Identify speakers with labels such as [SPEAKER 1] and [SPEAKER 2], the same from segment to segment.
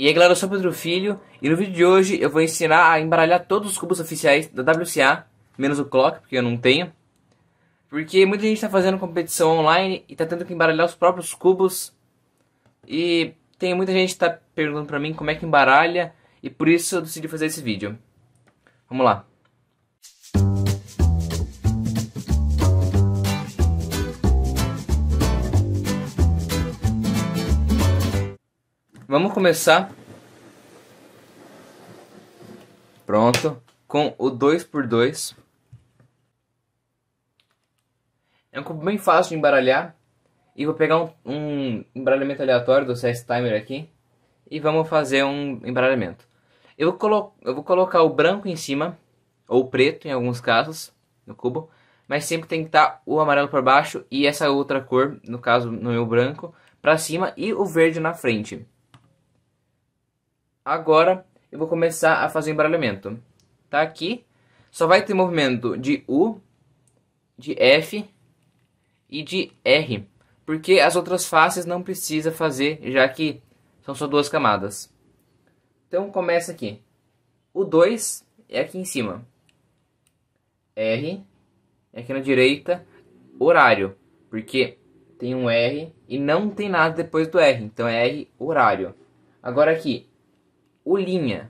[SPEAKER 1] E aí galera, eu sou o Pedro Filho e no vídeo de hoje eu vou ensinar a embaralhar todos os cubos oficiais da WCA, menos o Clock, porque eu não tenho. Porque muita gente está fazendo competição online e está tendo que embaralhar os próprios cubos. E tem muita gente que está perguntando para mim como é que embaralha e por isso eu decidi fazer esse vídeo. Vamos lá. Vamos começar. Pronto. Com o 2x2. É um cubo bem fácil de embaralhar. E vou pegar um, um embaralhamento aleatório do CS Timer aqui. E vamos fazer um embaralhamento. Eu vou, eu vou colocar o branco em cima. Ou preto em alguns casos. No cubo. Mas sempre tem que estar o amarelo por baixo. E essa outra cor, no caso no meu branco, para cima. E o verde na frente. Agora eu vou começar a fazer o embaralhamento. Tá aqui. Só vai ter movimento de U, de F e de R. Porque as outras faces não precisa fazer, já que são só duas camadas. Então começa aqui. O 2 é aqui em cima. R é aqui na direita. Horário. Porque tem um R e não tem nada depois do R. Então é R horário. Agora aqui, o linha,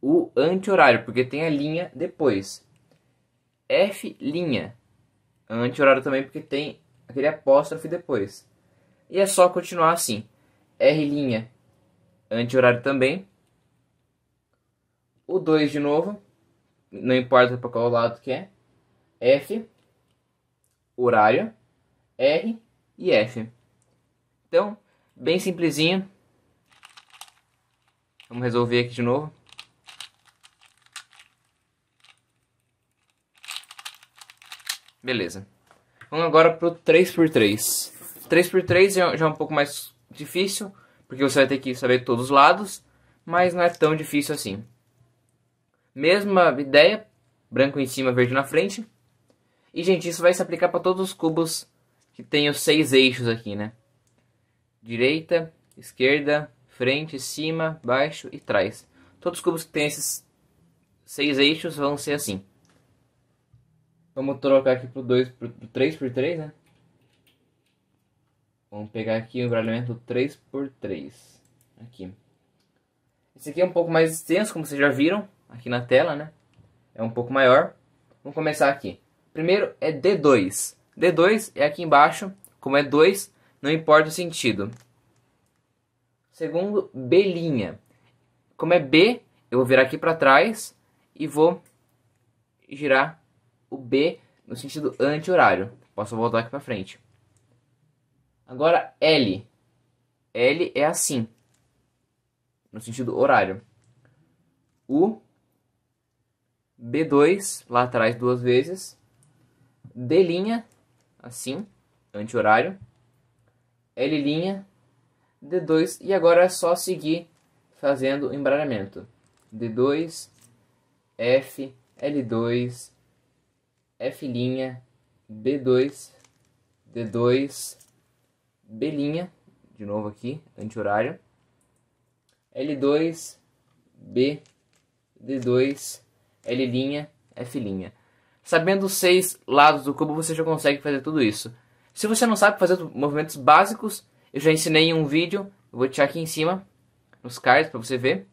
[SPEAKER 1] o anti-horário, porque tem a linha depois. F linha, anti-horário também, porque tem aquele apóstrofe depois. E é só continuar assim. R linha, anti-horário também. O 2 de novo, não importa para qual lado que é. F, horário, R e F. Então, bem simplesinho. Vamos resolver aqui de novo. Beleza. Vamos agora pro 3x3. 3x3 já, já é um pouco mais difícil, porque você vai ter que saber todos os lados, mas não é tão difícil assim. Mesma ideia, branco em cima, verde na frente. E, gente, isso vai se aplicar para todos os cubos que tem os seis eixos aqui, né? Direita, esquerda, frente, cima, baixo e trás. Todos os cubos que tem esses seis eixos vão ser assim. Vamos trocar aqui pro 2, pro 3 por 3, né? Vamos pegar aqui o embrulhamento 3x3. Aqui. Esse aqui é um pouco mais extenso, como vocês já viram aqui na tela, né? É um pouco maior. Vamos começar aqui. Primeiro é D2. D2 é aqui embaixo. Como é 2, não importa o sentido. Segundo, B'. Como é B, eu vou virar aqui para trás e vou girar o B no sentido anti-horário. Posso voltar aqui para frente. Agora L. L é assim, no sentido horário. U, B2, lá atrás duas vezes. D', assim, anti-horário. L', D2 e agora é só seguir fazendo o embaralhamento. D2, F, L2, F', B2, D2, B', de novo aqui, anti-horário, L2, B, D2, L', F'. Sabendo os seis lados do cubo, você já consegue fazer tudo isso. Se você não sabe fazer movimentos básicos, eu já ensinei em um vídeo, eu vou deixar aqui em cima, nos cards, para você ver.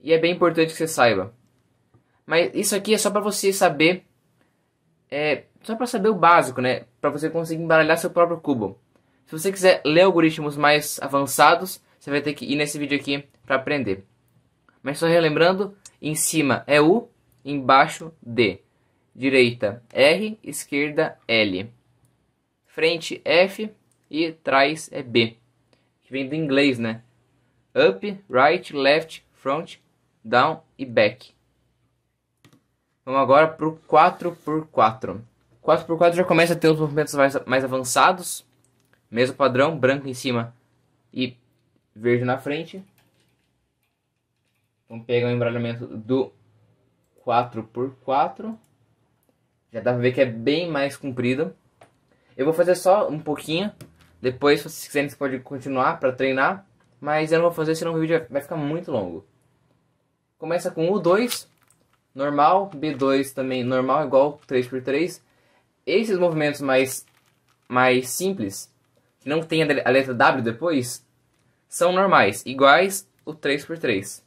[SPEAKER 1] E é bem importante que você saiba. Mas isso aqui é só para você saber, é, só para saber o básico, né? Para você conseguir embaralhar seu próprio cubo. Se você quiser ler algoritmos mais avançados, você vai ter que ir nesse vídeo aqui para aprender. Mas só relembrando, em cima é U, embaixo D. Direita R, esquerda L. Frente F, e trás é B, que vem do inglês, né? Up, right, left, front, down e back. Vamos agora pro 4x4. 4x4 já começa a ter os movimentos mais, mais avançados. Mesmo padrão, branco em cima e verde na frente. Vamos pegar o embralhamento do 4x4. Já dá pra ver que é bem mais comprido. Eu vou fazer só um pouquinho depois, se vocês quiserem, vocês podem continuar para treinar. Mas eu não vou fazer, senão o vídeo vai ficar muito longo. Começa com o 2 normal, B2 também normal, igual 3x3. Esses movimentos mais, mais simples, que não tem a letra W depois, são normais, iguais o 3x3.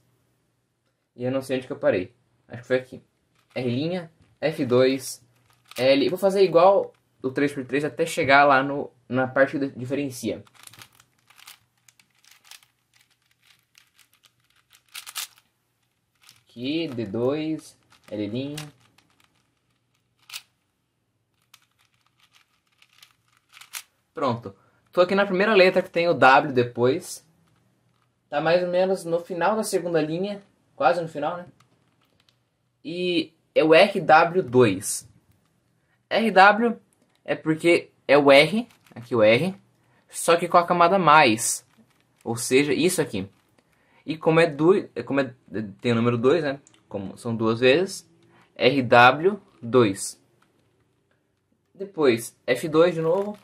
[SPEAKER 1] E eu não sei onde que eu parei. Acho que foi aqui. R', F2, L. vou fazer igual o 3x3 até chegar lá no na parte que diferencia. Aqui, D2, L'. Pronto. Tô aqui na primeira letra que tem o W depois. Tá mais ou menos no final da segunda linha, quase no final, né? E é o RW2. RW é porque é o R aqui o R, só que com a camada mais, ou seja, isso aqui. E como é, du, como é tem o número 2, né? Como são duas vezes, RW2. Depois, F2 de novo,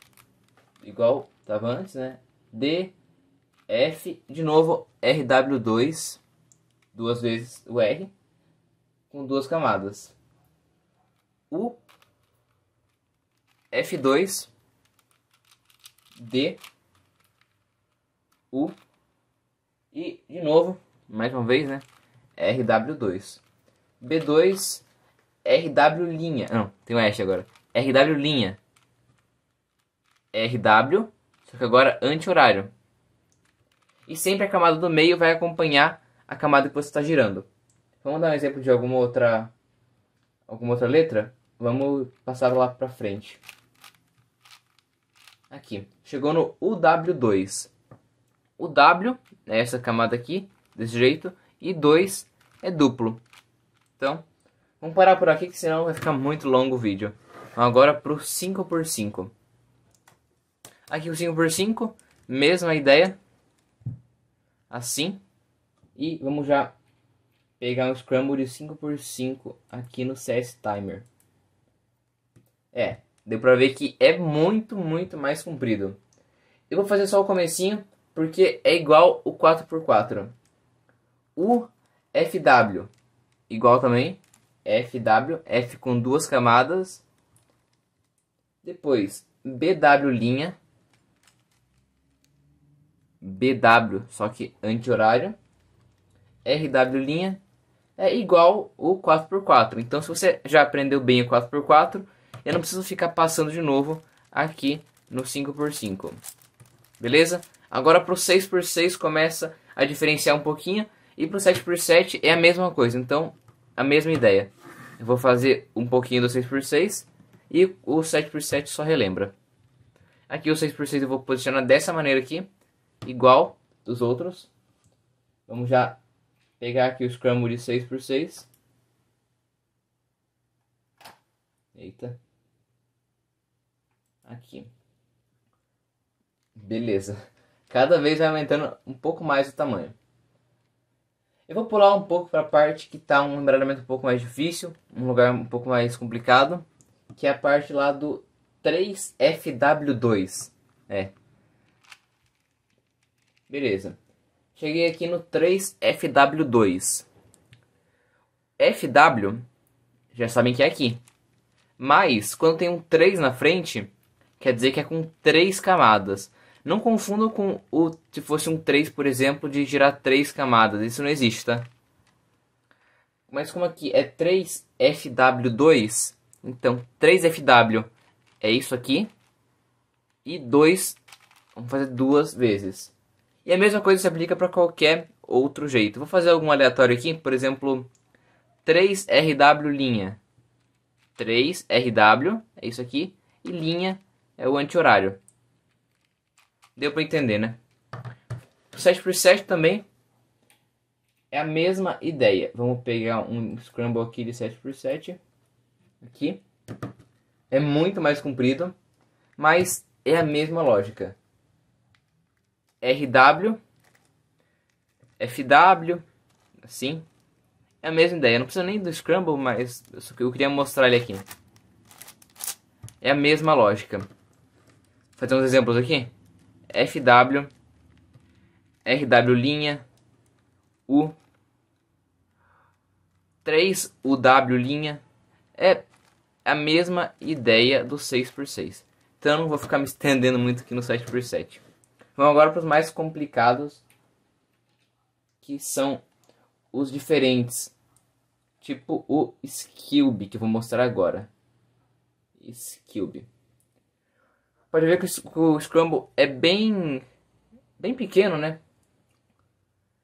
[SPEAKER 1] igual estava antes, né? D, F, de novo, RW2, duas vezes o R, com duas camadas. U, F2, D, U e, de novo, mais uma vez, né? RW2. B2, RW linha. Não, tem um S agora. RW linha. RW, só que agora anti-horário. E sempre a camada do meio vai acompanhar a camada que você está girando. Vamos dar um exemplo de alguma outra alguma outra letra? Vamos passar lá para frente. Aqui, chegou no UW2. O W é essa camada aqui, desse jeito, e 2 é duplo. Então, vamos parar por aqui, que senão vai ficar muito longo o vídeo. Então, agora pro 5x5. Aqui o 5x5, mesma ideia. Assim. E vamos já pegar um Scramble de 5x5 aqui no CS Timer. É, Deu pra ver que é muito, muito mais comprido. Eu vou fazer só o comecinho, porque é igual o 4x4. O FW, igual também, FW, F com duas camadas. Depois, BW linha. BW, só que anti-horário. RW linha é igual o 4x4. Então, se você já aprendeu bem o 4x4, eu não preciso ficar passando de novo aqui no 5x5. Beleza? Agora para o 6x6 começa a diferenciar um pouquinho. E para o 7x7 é a mesma coisa. Então, a mesma ideia. Eu vou fazer um pouquinho do 6x6 e o 7x7 só relembra. Aqui o 6x6 eu vou posicionar dessa maneira aqui, igual dos outros. Vamos já pegar aqui o Scramble de 6x6. Eita. Aqui. Beleza. Cada vez vai aumentando um pouco mais o tamanho. Eu vou pular um pouco para a parte que está um embaralhamento um pouco mais difícil, um lugar um pouco mais complicado, que é a parte lá do 3FW2. É. Beleza. Cheguei aqui no 3FW2. FW, já sabem que é aqui. Mas, quando tem um 3 na frente, quer dizer que é com três camadas. Não confundam com o se fosse um 3, por exemplo, de girar três camadas. Isso não existe, tá? Mas como aqui é 3FW2, então 3FW é isso aqui. E 2, vamos fazer duas vezes. E a mesma coisa se aplica para qualquer outro jeito. Vou fazer algum aleatório aqui, por exemplo, 3RW linha. 3RW é isso aqui. E linha é o anti-horário. Deu para entender, né? O 7 por 7 também é a mesma ideia. Vamos pegar um scramble aqui de 7 por 7 aqui. É muito mais comprido, mas é a mesma lógica. RW, FW, assim. É a mesma ideia. não precisa nem do Scramble, mas eu queria mostrar ele aqui. É a mesma lógica fazer uns exemplos aqui. FW, RW linha, U, 3 UW linha. É a mesma ideia do 6x6. Então não vou ficar me estendendo muito aqui no 7x7. Vamos agora para os mais complicados, que são os diferentes. Tipo o Skilb, que eu vou mostrar agora. Skilb pode ver que o Scrumble é bem, bem pequeno, né?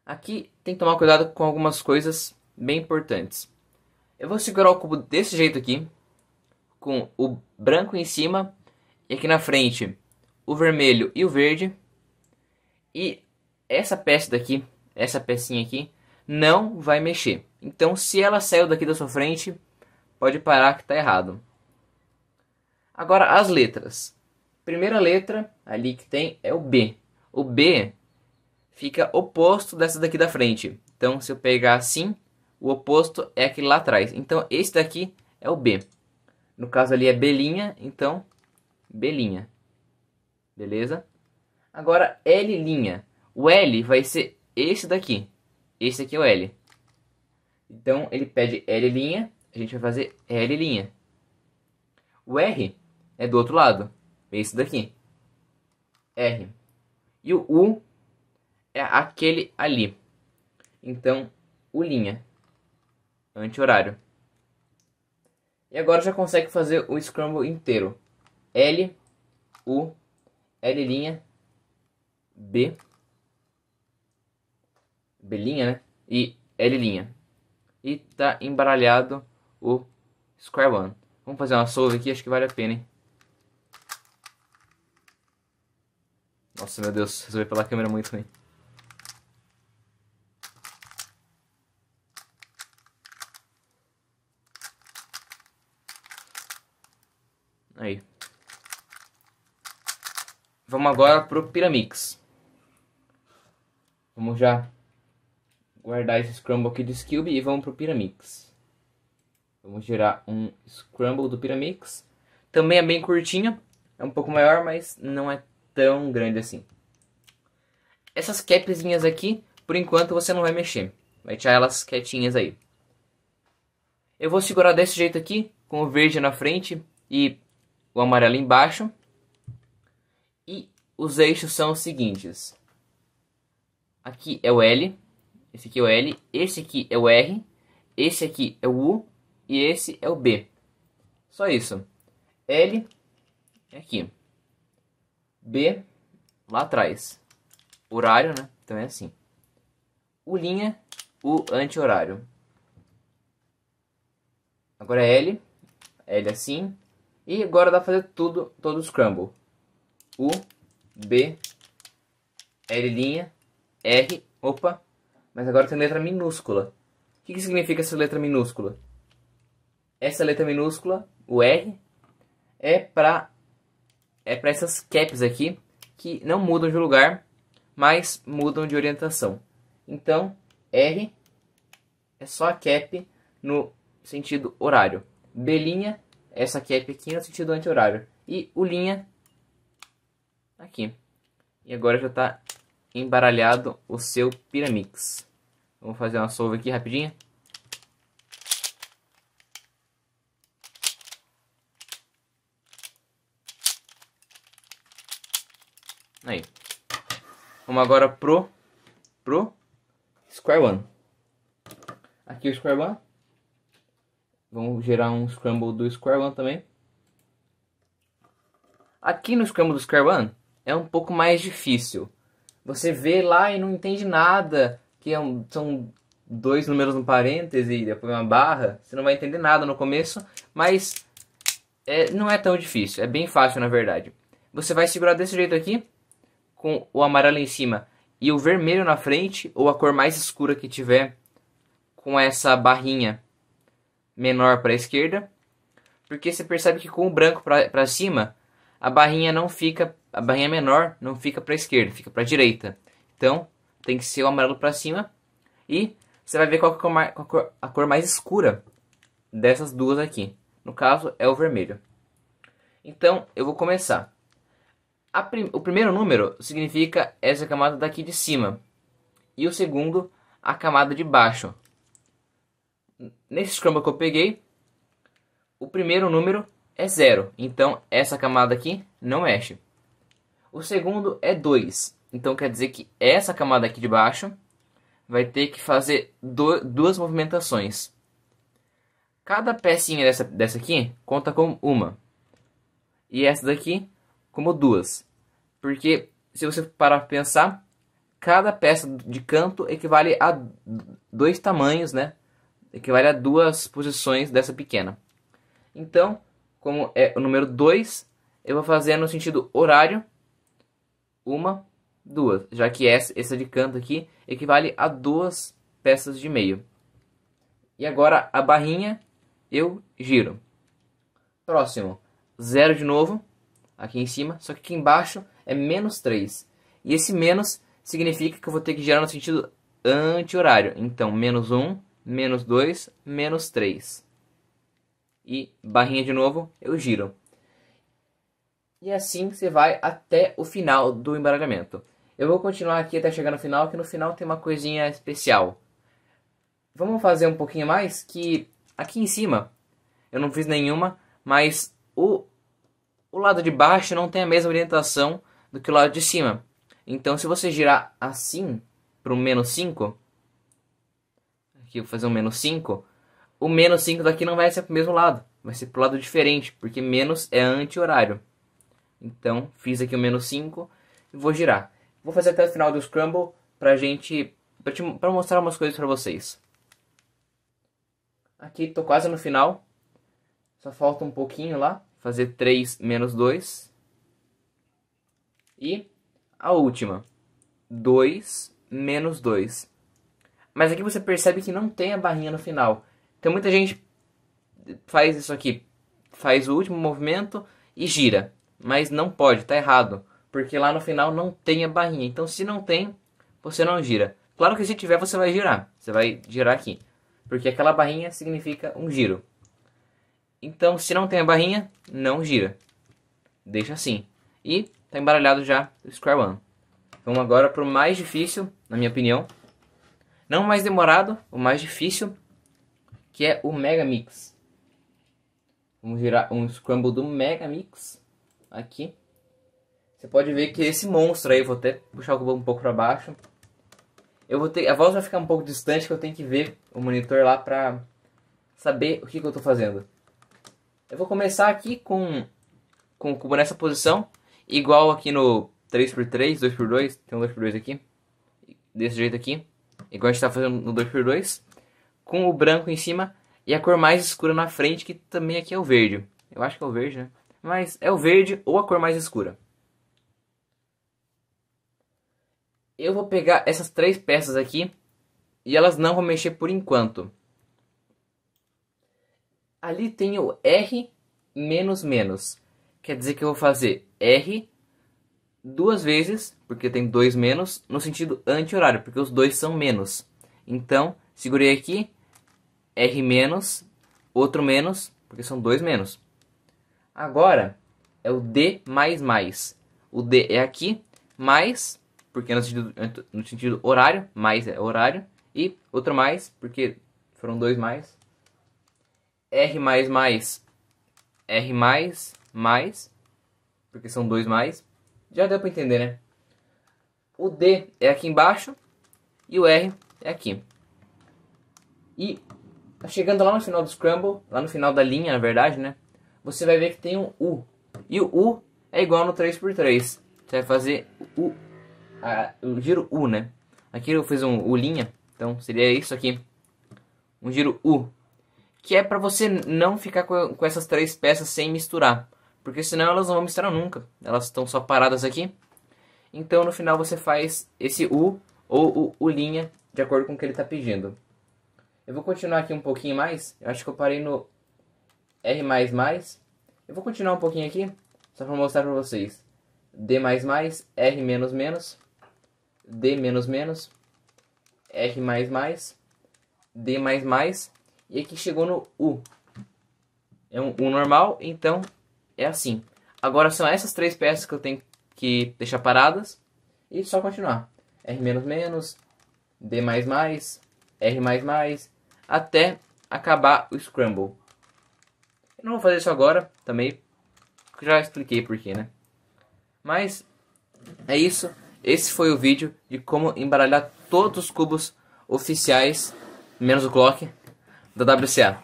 [SPEAKER 1] Aqui tem que tomar cuidado com algumas coisas bem importantes. Eu vou segurar o cubo desse jeito aqui, com o branco em cima e aqui na frente o vermelho e o verde. E essa peça daqui, essa pecinha aqui, não vai mexer. Então, se ela saiu daqui da sua frente, pode parar que está errado. Agora, as letras. Primeira letra ali que tem é o B. O B fica oposto dessa daqui da frente. Então, se eu pegar assim, o oposto é aquele lá atrás. Então, esse daqui é o B. No caso ali é B', então B'. Beleza? Agora, L'. O L vai ser esse daqui. Esse aqui é o L. Então, ele pede L', a gente vai fazer L'. O R é do outro lado esse é daqui. R. E o U é aquele ali. Então, o linha. Anti-horário. E agora já consegue fazer o scramble inteiro. L, U, L linha, B, B linha, né? E L linha. E tá embaralhado o Square One. Vamos fazer uma solve aqui, acho que vale a pena, hein? Nossa, meu Deus, resolvi pela câmera muito ruim. Aí. Vamos agora pro Piramix. Vamos já guardar esse Scramble aqui do Skilby e vamos pro Piramix. Vamos gerar um Scramble do Piramix. Também é bem curtinho, é um pouco maior, mas não é tão grande assim. Essas capzinhas aqui, por enquanto você não vai mexer. Vai deixar elas quietinhas aí. Eu vou segurar desse jeito aqui, com o verde na frente e o amarelo embaixo. E os eixos são os seguintes. Aqui é o L, esse aqui é o L, esse aqui é o R, esse aqui é o U e esse é o B. Só isso. L é aqui. B lá atrás. Horário, né? Então é assim. O linha, o anti-horário. Agora é L, L assim. E agora dá pra fazer tudo, todo o scramble. U, B, L linha, R, opa. Mas agora tem letra minúscula. O que, que significa essa letra minúscula? Essa letra minúscula, o R, é para é para essas caps aqui, que não mudam de lugar, mas mudam de orientação. Então, R é só a cap no sentido horário. B' essa cap aqui no sentido anti-horário. E o linha aqui. E agora já está embaralhado o seu Pyramix. Vamos fazer uma solva aqui rapidinho. Aí. Vamos agora pro. Pro. Square One. Aqui o Square One. Vamos gerar um Scramble do Square One também. Aqui no Scramble do Square One é um pouco mais difícil. Você vê lá e não entende nada. Que é um, são dois números no parêntese e depois uma barra. Você não vai entender nada no começo. Mas é, não é tão difícil. É bem fácil na verdade. Você vai segurar desse jeito aqui com o amarelo em cima e o vermelho na frente, ou a cor mais escura que tiver, com essa barrinha menor para a esquerda, porque você percebe que com o branco para cima, a barrinha não fica, a barrinha menor não fica para a esquerda, fica para a direita. Então, tem que ser o amarelo para cima e você vai ver qual, é, é a cor mais escura dessas duas aqui. No caso, é o vermelho. Então, eu vou começar prim o primeiro número significa essa camada daqui de cima. E o segundo, a camada de baixo. Nesse scramble que eu peguei, o primeiro número é zero. Então, essa camada aqui não mexe. O segundo é 2. Então, quer dizer que essa camada aqui de baixo vai ter que fazer duas movimentações. Cada pecinha dessa, dessa aqui conta com uma. E essa daqui como duas. Porque, se você parar para pensar, cada peça de canto equivale a dois tamanhos, né? Equivale a duas posições dessa pequena. Então, como é o número 2, eu vou fazer no sentido horário. Uma, duas. Já que essa, essa de canto aqui equivale a duas peças de meio. E agora a barrinha eu giro. Próximo. Zero de novo aqui em cima, só que aqui embaixo é menos 3. E esse menos significa que eu vou ter que girar no sentido anti-horário. Então, menos 1, menos 2, menos 3. E barrinha de novo, eu giro. E assim você vai até o final do embaralhamento. Eu vou continuar aqui até chegar no final, que no final tem uma coisinha especial. Vamos fazer um pouquinho mais, que aqui em cima eu não fiz nenhuma, mas o o lado de baixo não tem a mesma orientação do que o lado de cima. Então, se você girar assim para o menos 5, aqui vou fazer um menos 5, o menos 5 daqui não vai ser para o mesmo lado, vai ser para o lado diferente, porque menos é anti-horário. Então, fiz aqui o menos 5 e vou girar. Vou fazer até o final do Scramble para gente, para mostrar umas coisas para vocês. Aqui estou quase no final, só falta um pouquinho lá fazer 3 menos 2. E a última, 2 menos 2. Mas aqui você percebe que não tem a barrinha no final. Então muita gente faz isso aqui, faz o último movimento e gira. Mas não pode, tá errado. Porque lá no final não tem a barrinha. Então se não tem, você não gira. Claro que se tiver, você vai girar. Você vai girar aqui. Porque aquela barrinha significa um giro. Então, se não tem a barrinha, não gira. Deixa assim. E tá embaralhado já o Square One. Vamos agora pro mais difícil, na minha opinião. Não o mais demorado, o mais difícil, que é o Mega Mix. Vamos girar um Scramble do Mega Mix. Aqui. Você pode ver que esse monstro aí, vou até puxar o cubo um pouco para baixo. Eu vou ter, a voz vai ficar um pouco distante, que eu tenho que ver o monitor lá pra saber o que, que eu tô fazendo. Eu vou começar aqui com, com o cubo nessa posição, igual aqui no 3x3, 2x2, tem um 2x2 aqui, desse jeito aqui, igual a gente está fazendo no 2x2, com o branco em cima e a cor mais escura na frente, que também aqui é o verde. Eu acho que é o verde, né? Mas é o verde ou a cor mais escura. Eu vou pegar essas três peças aqui e elas não vão mexer por enquanto ali tem o R menos menos. Quer dizer que eu vou fazer R duas vezes, porque tem dois menos, no sentido anti-horário, porque os dois são menos. Então, segurei aqui, R menos, outro menos, porque são dois menos. Agora, é o D mais mais. O D é aqui, mais, porque no sentido, no sentido horário, mais é horário. E outro mais, porque foram dois mais, R++, R++, mais, porque são dois mais, já deu para entender, né? O D é aqui embaixo e o R é aqui. E tá chegando lá no final do Scramble, lá no final da linha, na verdade, né? Você vai ver que tem um U. E o U é igual no 3x3. Você vai fazer o, a, o giro U, né? Aqui eu fiz um U linha, então seria isso aqui. Um giro U que é para você não ficar com, com essas três peças sem misturar, porque senão elas não vão misturar nunca, elas estão só paradas aqui. Então no final você faz esse U ou o, o linha de acordo com o que ele está pedindo. Eu vou continuar aqui um pouquinho mais, eu acho que eu parei no R++, eu vou continuar um pouquinho aqui, só para mostrar para vocês. D++, R-, D-, R++, D++, mais. E aqui chegou no U. É um U normal, então é assim. Agora são essas três peças que eu tenho que deixar paradas. E só continuar. R-, D++, R++, até acabar o Scramble. Eu não vou fazer isso agora, também já expliquei porquê, né? Mas é isso. Esse foi o vídeo de como embaralhar todos os cubos oficiais, menos o clock, da WCA.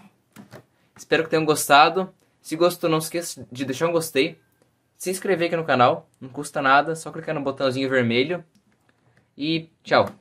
[SPEAKER 1] Espero que tenham gostado. Se gostou, não esqueça de deixar um gostei, se inscrever aqui no canal, não custa nada, só clicar no botãozinho vermelho. E tchau!